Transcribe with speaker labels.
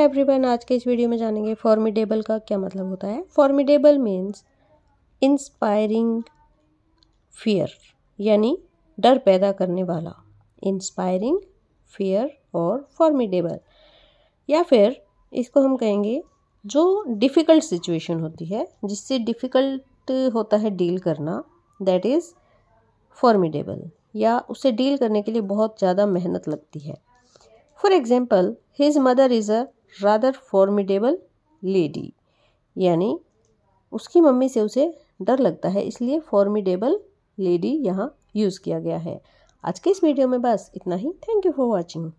Speaker 1: everyone आज के इस वीडियो में जानेंगे फॉर्मिडेबल का क्या मतलब होता है फॉर्मिडेबल मीन्स इंस्पायरिंग फियर यानी डर पैदा करने वाला इंस्पायरिंग फियर और फॉर्मिडेबल या फिर इसको हम कहेंगे जो डिफ़िकल्ट सिचुएशन होती है जिससे डिफ़िकल्ट होता है डील करना दैट इज़ फॉर्मिडेबल या उसे डील करने के लिए बहुत ज़्यादा मेहनत लगती है for example his mother is a rather formidable lady यानी उसकी मम्मी से उसे डर लगता है इसलिए फॉर्मिडेबल लेडी यहाँ यूज़ किया गया है आज के इस वीडियो में बस इतना ही थैंक यू फॉर वॉचिंग